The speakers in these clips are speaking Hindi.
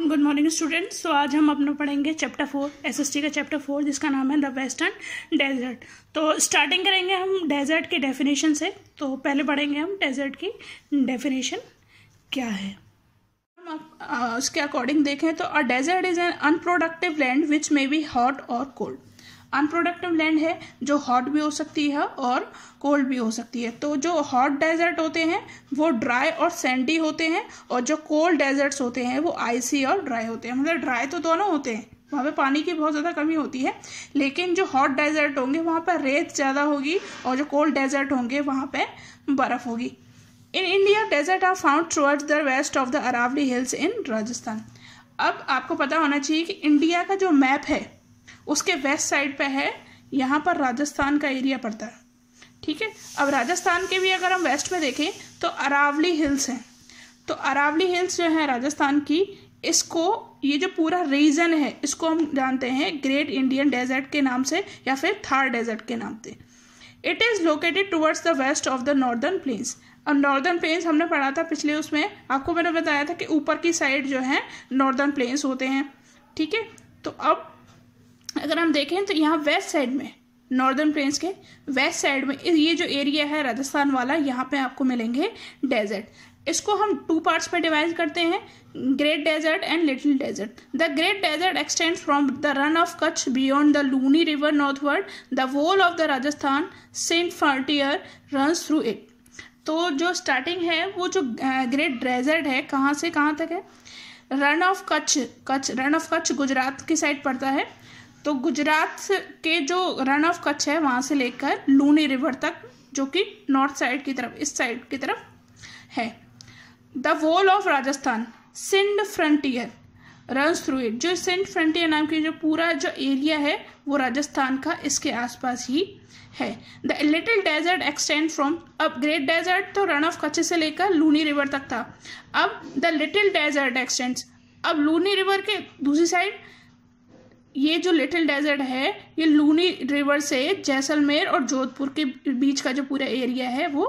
गुड मॉर्निंग स्टूडेंट्स तो आज हम अपना पढ़ेंगे चैप्टर फोर एसएसटी का चैप्टर फोर जिसका नाम है द वेस्टर्न डेजर्ट तो स्टार्टिंग करेंगे हम डेजर्ट के डेफिनेशन से तो पहले पढ़ेंगे हम डेजर्ट की डेफिनेशन क्या है हम उसके अकॉर्डिंग देखें तो a desert is an unproductive land which may be hot और कोल्ड अनप्रोडक्टिव लैंड है जो हॉट भी हो सकती है और कोल्ड भी हो सकती है तो जो हॉट डेजर्ट होते हैं वो ड्राई और सैंडी होते हैं और जो कोल्ड डेजर्ट्स होते हैं वो आइसी और ड्राई होते हैं मतलब ड्राई तो दोनों होते हैं वहाँ पे पानी की बहुत ज़्यादा कमी होती है लेकिन जो हॉट डेजर्ट होंगे वहाँ पर रेत ज़्यादा होगी और जो कोल्ड डेजर्ट होंगे वहाँ पर बर्फ़ होगी in India desert are found towards the west of the Aravali hills in Rajasthan अब आपको पता होना चाहिए कि इंडिया का जो मैप है उसके वेस्ट साइड पे है यहाँ पर राजस्थान का एरिया पड़ता है ठीक है अब राजस्थान के भी अगर हम वेस्ट में देखें तो अरावली हिल्स हैं तो अरावली हिल्स जो है राजस्थान की इसको ये जो पूरा रीजन है इसको हम जानते हैं ग्रेट इंडियन डेजर्ट के नाम से या फिर थार डेजर्ट के नाम से it is located towards the west of the northern plains और नॉर्दर्न प्लेन्स हमने पढ़ा था पिछले उसमें आपको मैंने बताया था कि ऊपर की साइड जो है नॉर्दर्न प्लेन्स होते हैं ठीक है तो अब अगर हम देखें तो यहाँ वेस्ट साइड में नॉर्दर्न प्लेन्स के वेस्ट साइड में ये जो एरिया है राजस्थान वाला यहाँ पे आपको मिलेंगे डेजर्ट इसको हम टू पार्ट्स में डिवाइड करते हैं great desert and little desert the great desert extend from the Rann of Kutch beyond the Luni river northward the wall of the Rajasthan Sind frontier run through it तो जो स्टार्टिंग है वो जो ग्रेट डेजर्ट है कहाँ से कहाँ तक है रन ऑफ कच्छ कच्छ रन ऑफ कच्छ गुजरात की साइड पड़ता है तो गुजरात के जो रन ऑफ कच्छ है वहाँ से लेकर लूनी रिवर तक जो कि नॉर्थ साइड की तरफ इस साइड की तरफ है the wall of Rajasthan Sind frontier run through it जो सिंध फ्रंटियर नाम की जो पूरा जो एरिया है वो राजस्थान का इसके आसपास ही है the little desert extend from अब ग्रेट डेजर्ट तो रन ऑफ कच्छ से लेकर लूनी रिवर तक था अब द लिटिल डेजर्ट एक्सटेंड अब लूनी रिवर के दूसरी साइड ये जो लिटिल डेजर्ट है ये लूनी रिवर से जैसलमेर और जोधपुर के बीच का जो पूरा एरिया है वो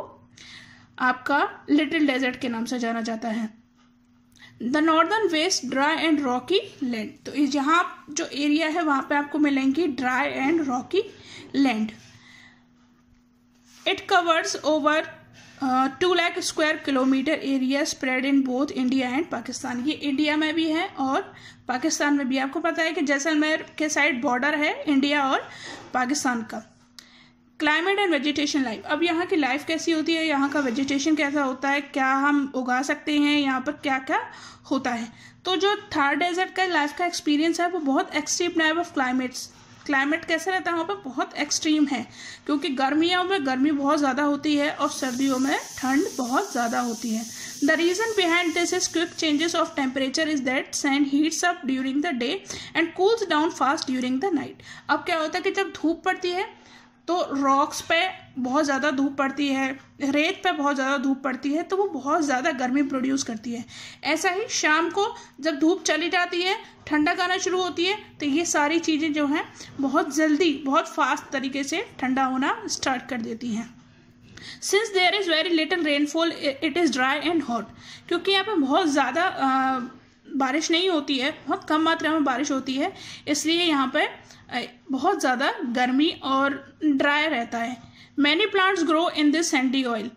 आपका लिटिल डेजर्ट के नाम से जाना जाता है the northern west dry and rocky land तो यहाँ जो एरिया है वहाँ पे आपको मिलेंगी dry and rocky land it covers over two lakh square kilometre area spread in both India and Pakistan ये इंडिया में भी है और पाकिस्तान में भी आपको पता है कि जैसलमेर के साइड बॉर्डर है इंडिया और पाकिस्तान का क्लाइमेट एंड वेजिटेशन लाइफ अब यहाँ की लाइफ कैसी होती है यहाँ का वेजिटेशन कैसा होता है क्या हम उगा सकते हैं यहाँ पर क्या क्या होता है तो जो थार डेजर्ट का लाइफ का एक्सपीरियंस है वो बहुत extreme type of climates climate कैसे रहता है वहाँ पर बहुत एक्सट्रीम है क्योंकि गर्मियों में गर्मी बहुत ज़्यादा होती है और सर्दियों में ठंड बहुत ज़्यादा होती है the reason behind this is quick changes of temperature is that sand heats up during the day and cools down fast during the night अब क्या होता है कि जब धूप पड़ती है तो रॉक्स पे बहुत ज़्यादा धूप पड़ती है रेत पे बहुत ज़्यादा धूप पड़ती है तो वो बहुत ज़्यादा गर्मी प्रोड्यूस करती है ऐसा ही शाम को जब धूप चली जाती है ठंडक आना शुरू होती है तो ये सारी चीज़ें जो हैं बहुत जल्दी बहुत फास्ट तरीके से ठंडा होना स्टार्ट कर देती हैं since there is very little rainfall it is dry and hot क्योंकि यहाँ पे बहुत ज़्यादा बारिश नहीं होती है बहुत कम मात्रा में बारिश होती है इसलिए यहाँ पर बहुत ज़्यादा गर्मी और ड्राई रहता है many plants grow in this sandy soil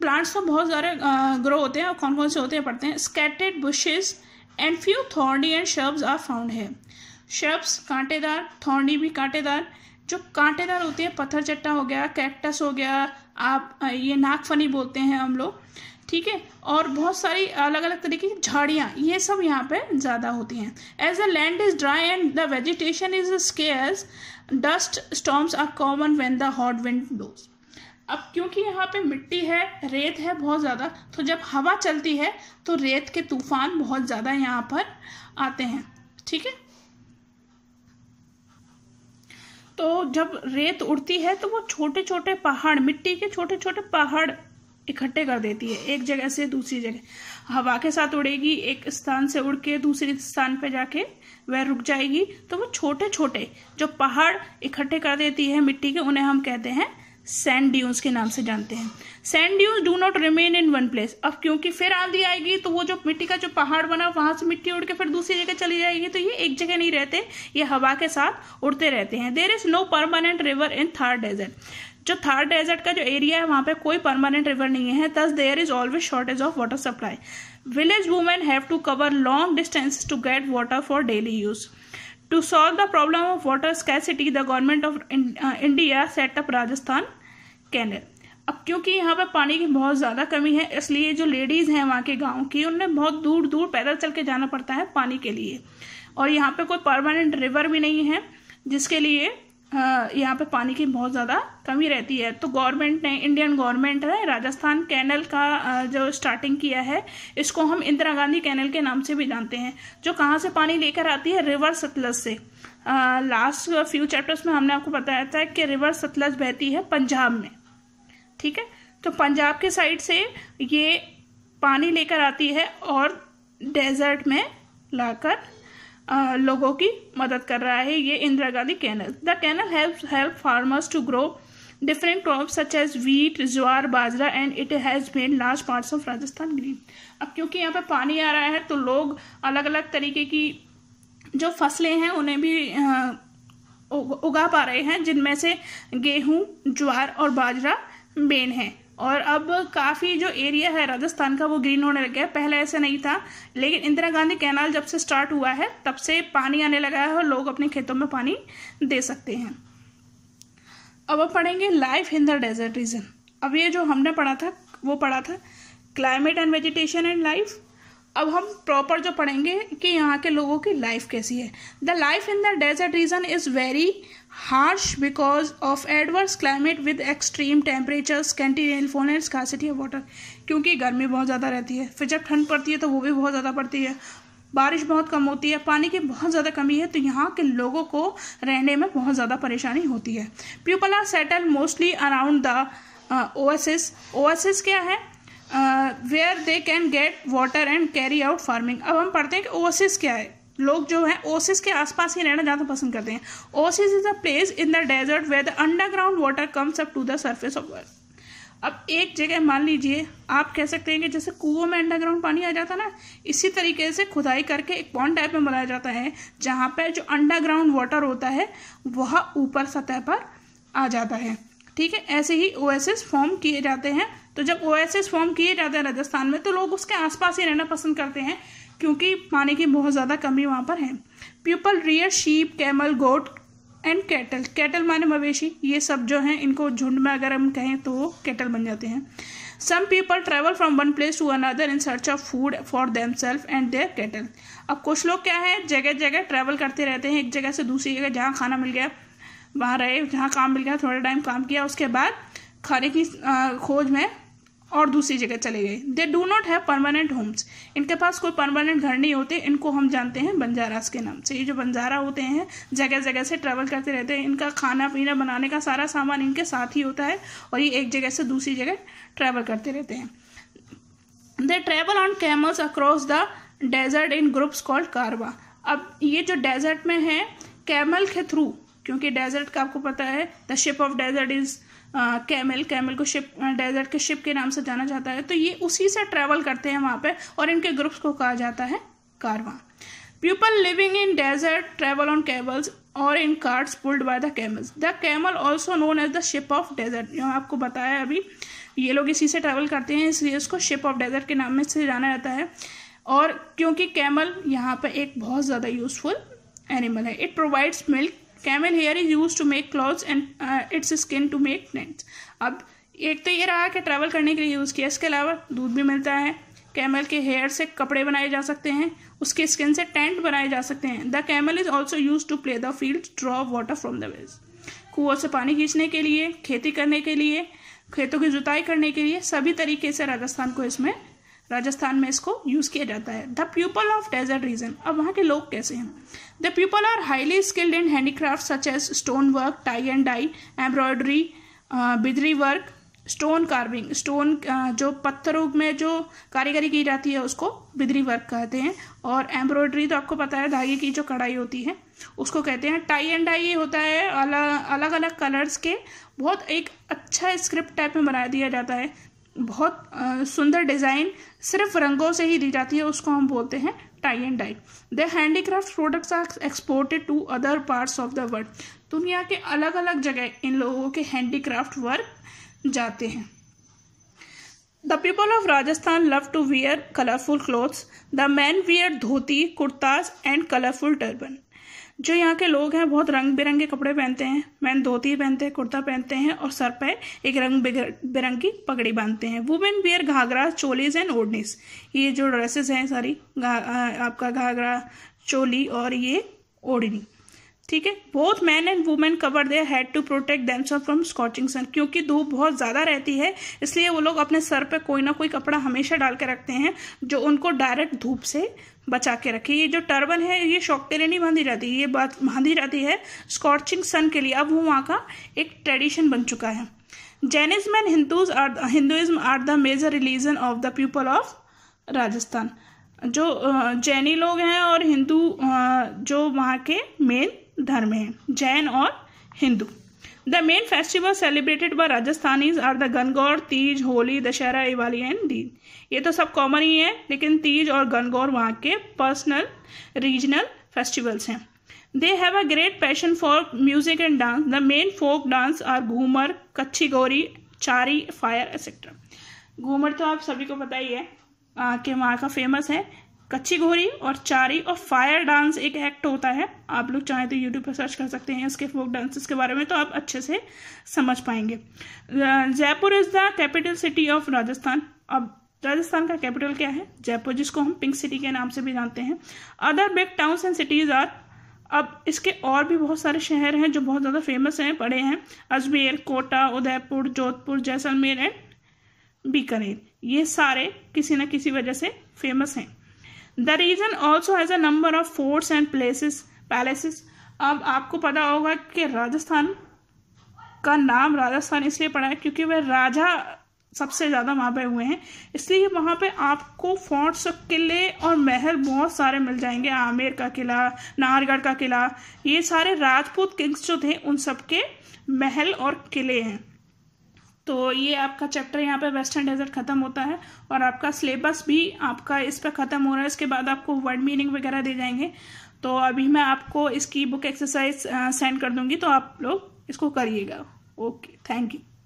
plants तो बहुत सारे ग्रो होते हैं और कौन कौन से होते हैं पढ़ते हैं scattered bushes and few thorny and shrubs are found है शर्ब्स कांटेदार थॉर्डी भी कांटेदार जो कांटेदार होते हैं पत्थर चट्टा हो गया कैक्टस हो गया आप ये नागफनी बोलते हैं हम लोग ठीक है और बहुत सारी अलग अलग तरीके की झाड़ियाँ ये सब यहाँ पे ज़्यादा होती हैं as the land is dry and the vegetation is scarce dust storms are common when the hot wind blows अब क्योंकि यहाँ पे मिट्टी है रेत है बहुत ज़्यादा तो जब हवा चलती है तो रेत के तूफान बहुत ज़्यादा यहाँ पर आते हैं ठीक है तो जब रेत उड़ती है तो वो छोटे छोटे पहाड़ मिट्टी के छोटे छोटे पहाड़ इकट्ठे कर देती है एक जगह से दूसरी जगह हवा के साथ उड़ेगी एक स्थान से उड़ के दूसरे स्थान पर जाके वह रुक जाएगी तो वो छोटे छोटे जो पहाड़ इकट्ठे कर देती है मिट्टी के उन्हें हम कहते हैं सैंड ड्यून्स के नाम से जानते हैं sand dunes do not remain in one place अब क्योंकि फिर आंधी आएगी तो वो जो मिट्टी का जो पहाड़ बना वहां से मिट्टी उड़ के फिर दूसरी जगह चली जाएगी तो ये एक जगह नहीं रहते ये हवा के साथ उड़ते रहते हैं there is no permanent river in Thar desert जो थार डेजर्ट का जो एरिया है वहाँ पे कोई परमानेंट रिवर नहीं है thus there is always shortage of water supply village women have to cover long distance to get water for daily use to solve the problem of water scarcity the government of India set up Rajasthan canal अब क्योंकि यहाँ पर पानी की बहुत ज़्यादा कमी है इसलिए जो लेडीज़ हैं वहाँ के गाँव की उन्हें बहुत दूर दूर पैदल चल के जाना पड़ता है पानी के लिए और यहाँ पर कोई परमानेंट रिवर भी नहीं है जिसके लिए हाँ, यहाँ पर पानी की बहुत ज़्यादा कमी रहती है तो गवर्नमेंट ने इंडियन गवर्नमेंट ने राजस्थान कैनल का जो स्टार्टिंग किया है इसको हम इंदिरा गांधी कैनल के नाम से भी जानते हैं जो कहाँ से पानी लेकर आती है रिवर सतलज से लास्ट फ्यू चैप्टर्स में हमने आपको बताया था कि रिवर सतलज बहती है पंजाब में ठीक है तो पंजाब के साइड से ये पानी लेकर आती है और डेजर्ट में लाकर लोगों की मदद कर रहा है ये Indira Gandhi canal the canal help farmers to grow different crop such as wheat jowar bajra and it has made large parts of Rajasthan green अब क्योंकि यहाँ पे पानी आ रहा है तो लोग अलग अलग तरीके की जो फसलें हैं उन्हें भी उगा पा रहे हैं जिनमें से गेहूँ ज्वार और बाजरा बेन है और अब काफ़ी जो एरिया है राजस्थान का वो ग्रीन होने लग गया है पहले ऐसे नहीं था लेकिन इंदिरा गांधी कैनाल जब से स्टार्ट हुआ है तब से पानी आने लगा है और लोग अपने खेतों में पानी दे सकते हैं अब अब पढ़ेंगे life in the desert region अब ये जो हमने पढ़ा था वो पढ़ा था climate and vegetation and life अब हम प्रॉपर जो पढ़ेंगे कि यहाँ के लोगों की लाइफ कैसी है the life in the desert region is very harsh because of adverse climate with extreme temperatures scanty rainfall and scarcity of water क्योंकि गर्मी बहुत ज़्यादा रहती है फिर जब ठंड पड़ती है तो वो भी बहुत ज़्यादा पड़ती है बारिश बहुत कम होती है पानी की बहुत ज़्यादा कमी है तो यहाँ के लोगों को रहने में बहुत ज़्यादा परेशानी होती है people are settle mostly around the oases क्या है where they can get water and carry out farming अब हम पढ़ते हैं कि ओसिस क्या है लोग जो हैं ओसिस के आसपास ही रहना ज़्यादा पसंद करते हैं oasis is a place in the desert where the underground water comes up to the surface of earth अब एक जगह मान लीजिए आप कह सकते हैं कि जैसे कुओं में अंडरग्राउंड पानी आ जाता है ना इसी तरीके से खुदाई करके एक पॉन्ड टाइप में बनाया जाता है जहाँ पर जो अंडरग्राउंड वाटर होता है वह ऊपर सतह पर आ जाता है ठीक है ऐसे ही ओ फॉर्म किए जाते हैं तो जब ओ फॉर्म किए जाते हैं राजस्थान में तो लोग उसके आसपास ही रहना पसंद करते हैं क्योंकि पानी की बहुत ज़्यादा कमी वहाँ पर है people rear sheep camel goat and cattle cattle माने मवेशी ये सब जो हैं इनको झुंड में अगर हम कहें तो कैटल बन जाते हैं some people travel from one place to another in search of food for them self and their cattle अब कुछ लोग क्या है जगह जगह ट्रैवल करते रहते हैं एक जगह से दूसरी जगह जहाँ खाना मिल गया वहाँ रहे जहाँ काम मिल गया थोड़ा टाइम काम किया उसके बाद खाने की खोज में और दूसरी जगह चले गए they do not have permanent homes इनके पास कोई परमानेंट घर नहीं होते इनको हम जानते हैं बंजारास के नाम से ये जो बंजारा होते हैं जगह जगह से ट्रैवल करते रहते हैं इनका खाना पीना बनाने का सारा सामान इनके साथ ही होता है और ये एक जगह से दूसरी जगह ट्रैवल करते रहते हैं they travel on camels across the desert in groups called कारवा अब ये जो डेजर्ट में है कैमल के थ्रू क्योंकि डेजर्ट का आपको पता है the ship of desert is camel camel को शिप डेजर्ट uh, के शिप के नाम से जाना जाता है तो ये उसी से ट्रेवल करते हैं वहाँ पे और इनके ग्रुप्स को कहा जाता है कारवा people living in desert travel on camels और in carts pulled by the camels the camel also known as the ship of desert जो आपको बताया अभी ये लोग इसी से ट्रैवल करते हैं इसलिए इसको शिप ऑफ डेजर्ट के नाम में से जाना जाता है और क्योंकि कैमल यहाँ पर एक बहुत ज़्यादा यूजफुल एनिमल है it provides milk camel hair is use to make clothes and its skin to make nets अब एक तो ये रहा कि ट्रैवल करने के लिए यूज़ किया इसके अलावा दूध भी मिलता है कैमल के हेयर से कपड़े बनाए जा सकते हैं उसके स्किन से टेंट बनाए जा सकते हैं the camel is also use to play the field draw water from the wells कुओं से पानी खींचने के लिए खेती करने के लिए खेतों की जुताई करने के लिए सभी तरीके से राजस्थान को इसमें राजस्थान में इसको यूज़ किया जाता है the people of desert region अब वहाँ के लोग कैसे हैं the people are highly skilled in handicraft such as stone work tie and dye embroidery bidri work stone carving stone जो पत्थरों में जो कारीगरी की जाती है उसको बिदरी वर्क कहते हैं और एम्ब्रॉयडरी तो आपको पता है धागे की जो कढ़ाई होती है उसको कहते हैं टाई एंड डाई होता है अलग अलग अलग कलर्स के बहुत एक अच्छा स्क्रिप्ट टाइप में बना दिया जाता है बहुत सुंदर डिज़ाइन सिर्फ रंगों से ही दी जाती है उसको हम बोलते हैं tie and dye the handicraft products are exported to other parts of the world दुनिया के अलग अलग जगह इन लोगों के हैंडीक्राफ्ट वर्क जाते हैं the people of Rajasthan love to wear colourful clothes the man wear dhoti kurtas and colourful turban जो यहाँ के लोग हैं बहुत रंग बिरंगे कपड़े पहनते हैं मैन धोती पहनते हैं कुर्ता पहनते हैं और सर पर एक रंग बिरंग की पगड़ी बांधते हैं women wear ghagra cholis and odhnis ये जो ड्रेसेस हैं सारी आपका घाघरा चोली और ये ओढ़नी ठीक है both man and women cover their head to protect themselves from scorching sun क्योंकि धूप बहुत ज़्यादा रहती है इसलिए वो लोग अपने सर पे कोई ना कोई कपड़ा हमेशा डाल के रखते हैं जो उनको डायरेक्ट धूप से बचा के रखे ये जो टर्बन है ये शौक के लिए नहीं बांधी जाती ये बात बांधी जाती है स्कॉचिंग सन के लिए अब वो वहाँ का एक ट्रेडिशन बन चुका है Jainism and Hindus are Hinduism are the major religion of the people of Rajasthan जो जैनी लोग हैं और हिंदू जो वहाँ के मेन धर्म हैं जैन और Hindu the main festival celebrated by Rajasthanis are the Gangaur Teej Holi Dussehra Diwali and Eid ये तो सब कॉमन ही है लेकिन तीज और गनगौर वहाँ के पर्सनल रीजनल फेस्टिवल्स हैं they have a great passion for music and dance the main folk dance are Ghoomar Kachchhi Gauri Chari fire etcetera Ghoomar तो आप सभी को पता ही है आ, के वहाँ का फेमस है कच्ची घोरी और चारी और फायर डांस एक एक्ट होता है आप लोग चाहें तो यूट्यूब पर सर्च कर सकते हैं इसके फोक डांसेस के बारे में तो आप अच्छे से समझ पाएंगे Jaipur is the capital city of Rajasthan अब राजस्थान का कैपिटल क्या है जयपुर जिसको हम पिंक सिटी के नाम से भी जानते हैं other big towns and cities are अब इसके और भी बहुत सारे शहर हैं जो बहुत ज़्यादा फेमस हैं बड़े हैं अजमेर कोटा उदयपुर जोधपुर जैसलमेर एंड बीकानेर ये सारे किसी न किसी वजह से फेमस हैं the region also has a number of forts and places palaces अब आपको पता होगा कि राजस्थान का नाम राजस्थान इसलिए पड़ा है क्योंकि वह राजा सबसे ज़्यादा वहाँ पे हुए हैं इसलिए वहाँ पे आपको फोर्ट्स किले और महल बहुत सारे मिल जाएंगे आमेर का किला नाहरगढ़ का किला ये सारे राजपूत किंग्स जो थे उन सब के महल और किले हैं तो ये आपका चैप्टर यहाँ पे वेस्टर्न डेजर्ट ख़त्म होता है और आपका सिलेबस भी आपका इस पर ख़त्म हो रहा है इसके बाद आपको वर्ड मीनिंग वगैरह दे जाएंगे तो अभी मैं आपको इसकी बुक एक्सरसाइज सेंड कर दूंगी तो आप लोग इसको करिएगा ओके थैंक यू